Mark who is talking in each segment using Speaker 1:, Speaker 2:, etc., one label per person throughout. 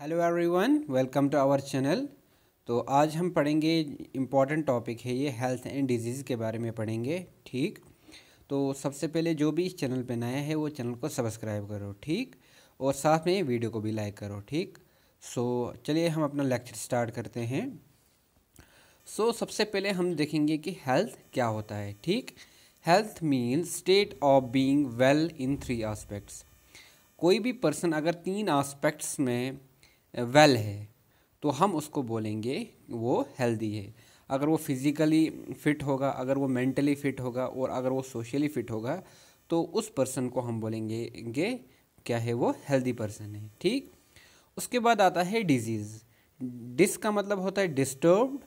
Speaker 1: hello everyone welcome to our channel तो आज हम पढ़ेंगे इम्पॉर्टेंट टॉपिक है ये हेल्थ एंड डिजीज़ के बारे में पढ़ेंगे ठीक तो सबसे पहले जो भी इस चैनल पे नया है वो चैनल को सब्सक्राइब करो ठीक और साथ में वीडियो को भी लाइक करो ठीक सो चलिए हम अपना लेक्चर स्टार्ट करते हैं सो सबसे पहले हम देखेंगे कि हेल्थ क्या होता है ठीक health means state of being well in three aspects कोई भी पर्सन अगर तीन आस्पेक्ट्स में वेल है तो हम उसको बोलेंगे वो हेल्दी है अगर वो फिज़िकली फ़िट होगा अगर वो मेंटली फ़िट होगा और अगर वो सोशली फ़िट होगा तो उस पर्सन को हम बोलेंगे गे क्या है वो हेल्दी पर्सन है ठीक उसके बाद आता है डिजीज़ डिस का मतलब होता है डिस्टर्ब्ड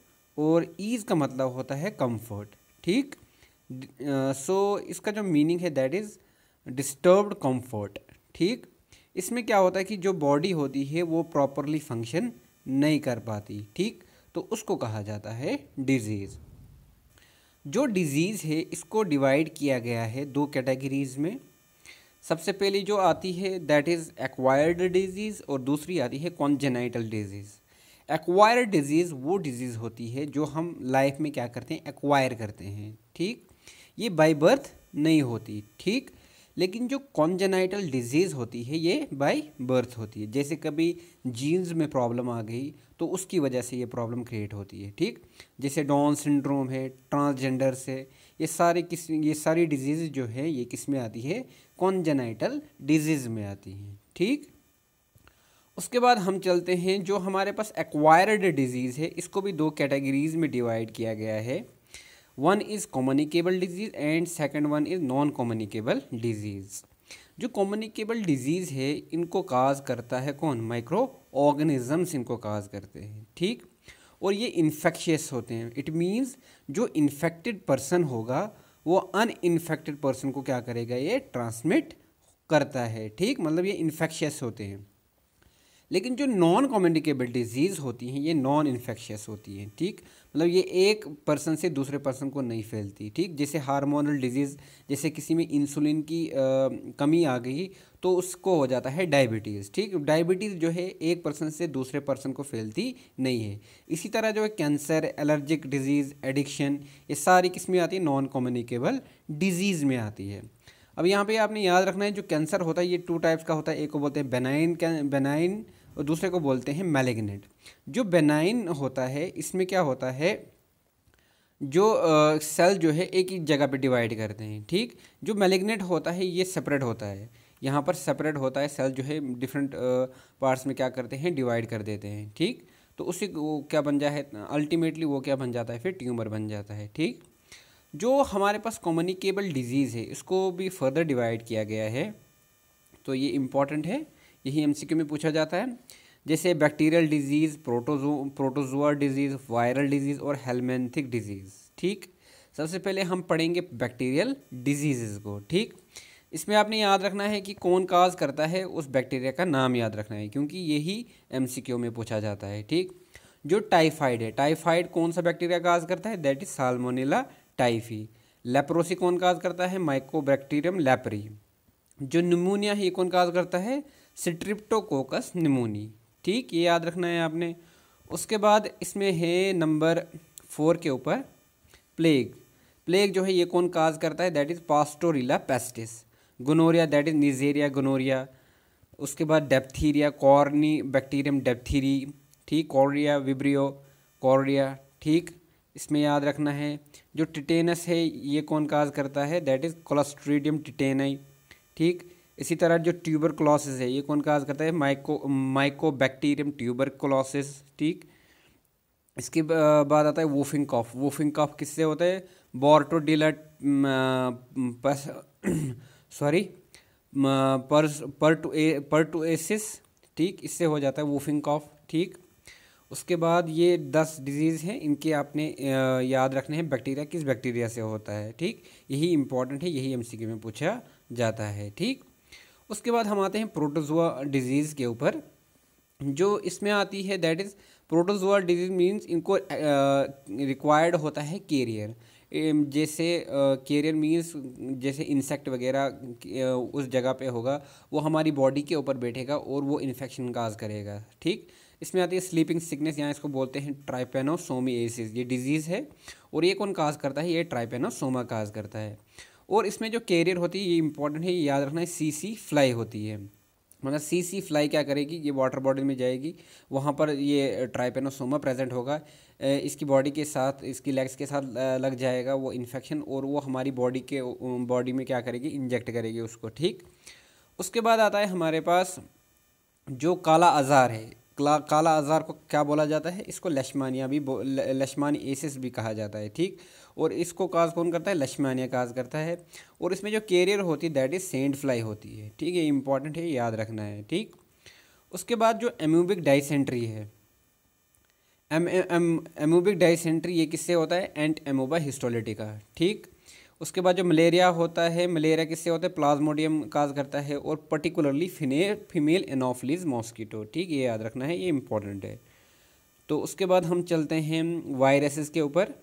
Speaker 1: और ईज़ का मतलब होता है कंफर्ट ठीक सो uh, so, इसका जो मीनिंग है दैट इज़ डिस्टर्ब्ड कंफर्ट ठीक इसमें क्या होता है कि जो बॉडी होती है वो प्रॉपरली फंक्शन नहीं कर पाती ठीक तो उसको कहा जाता है डिजीज़ जो डिज़ीज़ है इसको डिवाइड किया गया है दो कैटेगरीज़ में सबसे पहली जो आती है दैट इज़ एक्वायर्ड डिजीज़ और दूसरी आती है कॉन्जेनाइटल डिजीज़ एक्वायर्ड डिजीज़ वो डिजीज़ होती है जो हम लाइफ में क्या करते हैं एक्वायर करते हैं ठीक ये बाई बर्थ नहीं होती ठीक लेकिन जो कॉन्जेनाइटल डिजीज़ होती है ये बाय बर्थ होती है जैसे कभी जीन्स में प्रॉब्लम आ गई तो उसकी वजह से ये प्रॉब्लम क्रिएट होती है ठीक जैसे डॉन सिंड्रोम है ट्रांसजेंडर्स है ये सारे किस ये सारी डिजीज़ जो है ये किस में आती है कॉन्जेनाइटल डिजीज़ में आती हैं ठीक उसके बाद हम चलते हैं जो हमारे पास एक्वायर्ड डिजीज़ है इसको भी दो कैटेगरीज़ में डिवाइड किया गया है one is communicable disease and second one is non communicable disease जो कॉम्युनिकेबल डिजीज़ है इनको काज करता है कौन माइक्रो ऑर्गेनिजम्स इनको काज करते हैं ठीक और ये इन्फेक्शियस होते हैं इट मीन्स जो इन्फेक्टेड पर्सन होगा वो अनइन्फेक्टेड पर्सन को क्या करेगा ये ट्रांसमिट करता है ठीक मतलब ये इन्फेक्शियस होते हैं लेकिन जो नॉन कम्युनिकेबल डिजीज़ होती हैं ये नॉन इन्फेक्शियस होती हैं ठीक मतलब ये एक पर्सन से दूसरे पर्सन को नहीं फैलती ठीक जैसे हार्मोनल डिजीज़ जैसे किसी में इंसुलिन की आ, कमी आ गई तो उसको हो जाता है डायबिटीज़ ठीक डायबिटीज़ जो है एक पर्सन से दूसरे पर्सन को फैलती नहीं है इसी तरह जो है कैंसर एलर्जिक डिजीज़ एडिक्शन ये सारी किस में आती है नॉन कम्युनिकेबल डिजीज़ में आती है अब यहाँ पे आपने याद रखना है जो कैंसर होता है ये टू टाइप्स का होता है एक को बोलते हैं बेनाइन बेनाइन और दूसरे को बोलते हैं मैलिग्नेंट जो बेनाइन होता है इसमें क्या होता है जो आ, सेल जो है एक ही जगह पे डिवाइड करते हैं ठीक जो मेलिग्नेट होता है ये सेपरेट होता है यहाँ पर सेपरेट होता है सेल जो है डिफरेंट पार्ट्स में क्या करते हैं डिवाइड कर देते हैं ठीक तो उसी वो क्या बन जाए अल्टीमेटली वो क्या बन जाता है फिर ट्यूमर बन जाता है ठीक जो हमारे पास कम्युनिकेबल डिजीज़ है इसको भी फर्दर डिवाइड किया गया है तो ये इम्पॉर्टेंट है यही एम में पूछा जाता है जैसे बैक्टीरियल डिजीज़ प्रोटोजो प्रोटोजोआ डिजीज़ वायरल डिजीज़ और हेलमेंथिक डिजीज़ ठीक सबसे पहले हम पढ़ेंगे बैक्टीरियल डिजीज़ को ठीक इसमें आपने याद रखना है कि कौन काज करता है उस बैक्टीरिया का नाम याद रखना है क्योंकि यही एम में पूछा जाता है ठीक जो टाइफाइड है टाइफाइड कौन सा बैक्टीरिया काज करता है that is Salmonella typhi leprosy कौन काज करता है बैक्टीरियम लेपरी जो निमोनिया है ये कौन काज करता है सिट्रिप्टोकोकस निमोनी ठीक ये याद रखना है आपने उसके बाद इसमें है नंबर फोर के ऊपर प्लेग प्लेग जो है ये कौन काज करता है that is Pasteurella pestis gonorrhoea that is Neisseria gonorrhoeae उसके बाद डेप्थीरिया कॉर्नी बैक्टीरियम डेप्थीरी ठीक कॉर्डिया विब्रियो कॉर्डिया ठीक इसमें याद रखना है जो टिटेनस है ये कौन काज करता है दैट इज़ कोलास्ट्रीडियम टिटेनाई ठीक इसी तरह जो ट्यूबर क्लॉसिस है ये कौन काज करता है माइको माइकोबैक्टीरियम ट्यूबर क्लॉसिस ठीक इसके बाद आता है वोफिंग कॉफ वोफिंग कॉफ किससे होता है बॉर्टोडिलट सॉरी पर टू ए पर टू एसिस ठीक इससे हो जाता है वूफिंग कॉफ ठीक उसके बाद ये दस डिजीज़ हैं इनके आपने याद रखने हैं बैक्टीरिया किस बैक्टीरिया से होता है ठीक यही इंपॉर्टेंट है यही एमसीक्यू में पूछा जाता है ठीक उसके बाद हम आते हैं प्रोटोजोआ डिजीज़ के ऊपर जो इसमें आती है that is protozoa disease means इनको रिक्वायर्ड होता है केरियर जैसे केरियर मीन्स जैसे इंसेक्ट वगैरह उस जगह पे होगा वो हमारी बॉडी के ऊपर बैठेगा और वो इन्फेक्शन काज करेगा ठीक इसमें आती है स्लीपिंग सिकनेस यहाँ इसको बोलते हैं एसिस ये डिजीज़ है और ये कौन काज करता है ये ट्राइपेनोसोमा काज करता है और इसमें जो कैरियर होती है ये इंपॉर्टेंट है ये याद रखना है सी सी फ्लाई होती है मतलब सी सी फ्लाई क्या करेगी ये वाटर बॉडी में जाएगी वहाँ पर ये ट्राइपेनोसोमा प्रेजेंट होगा इसकी बॉडी के साथ इसकी लेग्स के साथ लग जाएगा वो इन्फेक्शन और वो हमारी बॉडी के बॉडी में क्या करेगी इंजेक्ट करेगी उसको ठीक उसके बाद आता है हमारे पास जो काला आज़ार है काला आज़ार को क्या बोला जाता है इसको लशमानिया भी लशमानी एसिस भी कहा जाता है ठीक और इसको काज कौन करता है लशमानिया काज करता है और इसमें जो कैरियर होती है दैट इज़ सेंड फ्लाई होती है ठीक है इंपॉर्टेंट है याद रखना है ठीक उसके बाद जो एम्यूबिक डाइसेंट्री है एम एम एम्यूबिक डाइसेंट्री ये किससे होता है एंट एमोबा हिस्टोलिटिका ठीक उसके बाद जो मलेरिया होता है मलेरिया किससे होता है प्लाज्मोडियम काज करता है और पर्टिकुलरली फिने फीमेल एनोफिलीज मॉस्किटो ठीक ये याद रखना है ये इम्पोर्टेंट है तो उसके बाद हम चलते हैं वायरसेस के ऊपर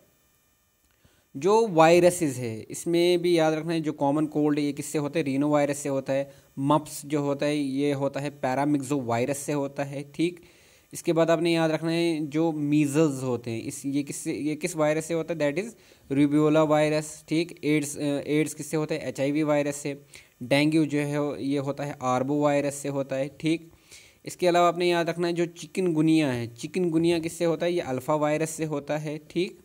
Speaker 1: जो वायरसेस है इसमें भी याद रखना है जो कॉमन कोल्ड ये किससे होता है रीनो वायरस से होता है मप्स जो होता है ये होता है पैरामिक्जो वायरस से होता है ठीक इसके बाद आपने याद रखना है जो मीज़ल्स होते हैं इस ये किस ये किस वायरस से होता है दैट इज़ रिब्योला वायरस ठीक एड्स एड्स किससे होता है एच वायरस से डेंगू जो है ये होता है आर्बो वायरस से होता है ठीक इसके अलावा आपने याद रखना है जो चिकन गुनिया है चिकन गुनिया किससे होता है ये अल्फ़ा वायरस से होता है ठीक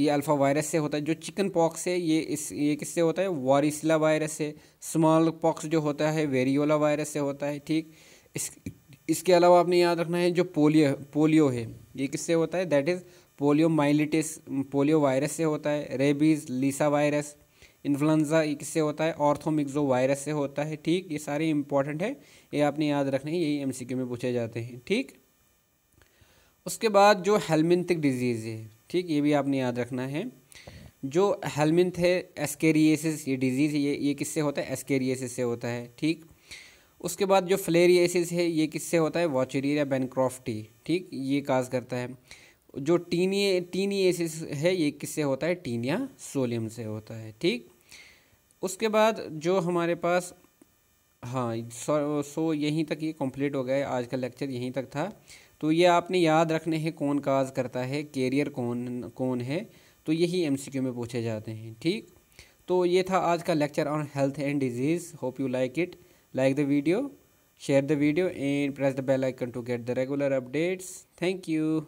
Speaker 1: ये अल्फ़ा वायरस से होता है जो चिकन पॉक्स है ये इस ये किससे होता है वारिसला वायरस से स्मॉल पॉक्स जो होता है वेरियोला वायरस से होता है ठीक इस इसके अलावा आपने याद रखना है जो पोलियो पोलियो है ये किससे होता है that is poliomyelitis polio virus से होता है रेबीज़ लीसा वायरस इन्फ्लुंजा ये किससे होता है ऑर्थोमिक्जो वायरस से होता है ठीक ये सारे इंपॉर्टेंट है ये आपने याद रखने हैं यही क्यू में पूछे जाते हैं ठीक उसके बाद जो हेलमिंथिक डिजीज़ है ठीक ये भी आपने याद रखना है जो हेलमिंथ है एस्केरिएसिस ये डिजीज़ ये ये किससे होता है एस्केरिएसिस से होता है ठीक उसके बाद जो फ्लेरी है ये किससे होता है वॉचेरिया बैनक्रॉफ्टी ठीक ये काज करता है जो टीनिए टीनी एसिस है ये किससे होता है टीनिया सोलियम से होता है ठीक उसके बाद जो हमारे पास हाँ सो, सो यहीं तक ये कंप्लीट हो गया आज का लेक्चर यहीं तक था तो ये आपने याद रखने हैं कौन काज करता है कैरियर कौन कौन है तो यही एमसीक्यू में पूछे जाते हैं ठीक तो ये था आज का lecture on health and disease hope you like it like the video share the video and press the bell icon to get the regular updates thank you